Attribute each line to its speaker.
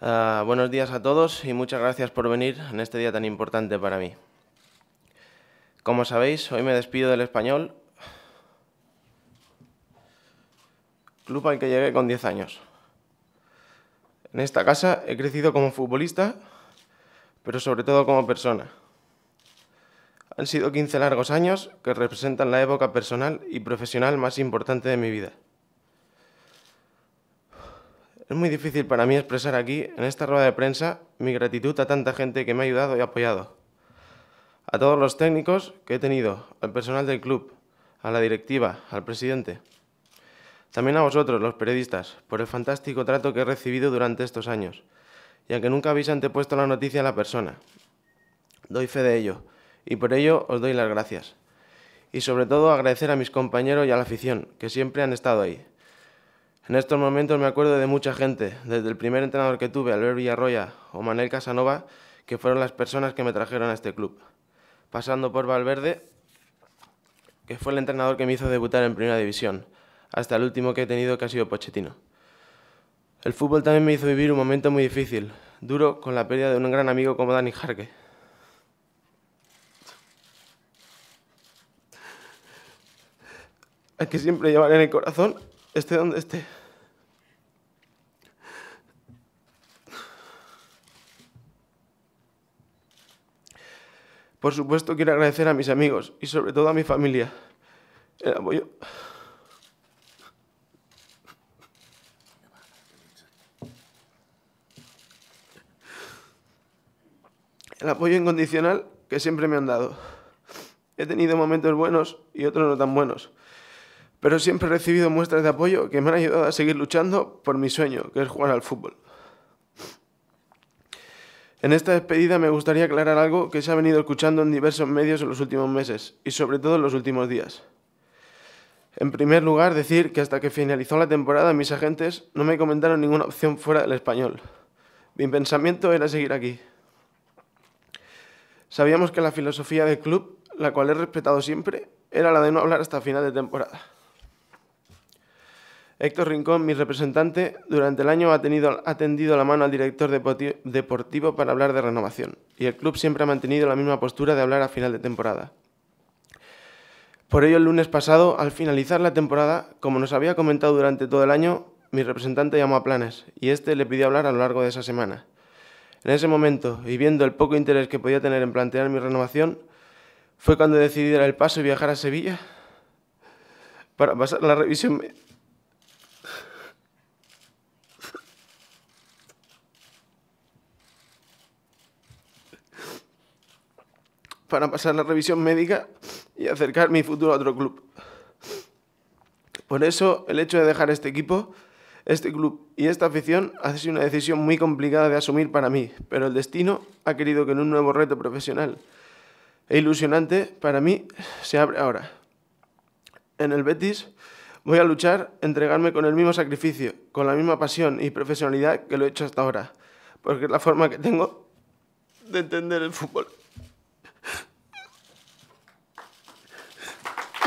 Speaker 1: Ah, buenos días a todos y muchas gracias por venir en este día tan importante para mí. Como sabéis, hoy me despido del español, club al que llegué con 10 años. En esta casa he crecido como futbolista, pero sobre todo como persona. Han sido 15 largos años que representan la época personal y profesional más importante de mi vida. Es muy difícil para mí expresar aquí, en esta rueda de prensa, mi gratitud a tanta gente que me ha ayudado y apoyado. A todos los técnicos que he tenido, al personal del club, a la directiva, al presidente. También a vosotros, los periodistas, por el fantástico trato que he recibido durante estos años, Y que nunca habéis antepuesto la noticia a la persona. Doy fe de ello, y por ello os doy las gracias. Y sobre todo agradecer a mis compañeros y a la afición, que siempre han estado ahí. En estos momentos me acuerdo de mucha gente, desde el primer entrenador que tuve, Albert Villarroya o Manel Casanova, que fueron las personas que me trajeron a este club. Pasando por Valverde, que fue el entrenador que me hizo debutar en Primera División, hasta el último que he tenido que ha sido Pochettino. El fútbol también me hizo vivir un momento muy difícil, duro con la pérdida de un gran amigo como Dani Jarque. Hay que siempre llevar en el corazón, esté donde esté. Por supuesto, quiero agradecer a mis amigos y sobre todo a mi familia el apoyo. El apoyo incondicional que siempre me han dado. He tenido momentos buenos y otros no tan buenos, pero siempre he recibido muestras de apoyo que me han ayudado a seguir luchando por mi sueño, que es jugar al fútbol. En esta despedida me gustaría aclarar algo que se ha venido escuchando en diversos medios en los últimos meses y sobre todo en los últimos días. En primer lugar, decir que hasta que finalizó la temporada mis agentes no me comentaron ninguna opción fuera del español. Mi pensamiento era seguir aquí. Sabíamos que la filosofía del club, la cual he respetado siempre, era la de no hablar hasta final de temporada. Héctor Rincón, mi representante, durante el año ha, tenido, atendido tendido la mano al director deportivo para hablar de renovación, y el club siempre ha mantenido la misma postura de hablar a final de temporada. Por ello, el lunes pasado, al finalizar la temporada, como nos había comentado durante todo el año, mi representante llamó a Planes, y este le pidió hablar a lo largo de esa semana. En ese momento, y viendo el poco interés que podía tener en plantear mi renovación, fue cuando decidí dar el paso y viajar a Sevilla para pasar la revisión para pasar la revisión médica y acercar mi futuro a otro club. Por eso el hecho de dejar este equipo, este club y esta afición ha sido una decisión muy complicada de asumir para mí, pero el destino ha querido que en un nuevo reto profesional e ilusionante para mí se abre ahora. En el Betis voy a luchar, entregarme con el mismo sacrificio, con la misma pasión y profesionalidad que lo he hecho hasta ahora, porque es la forma que tengo de entender el fútbol.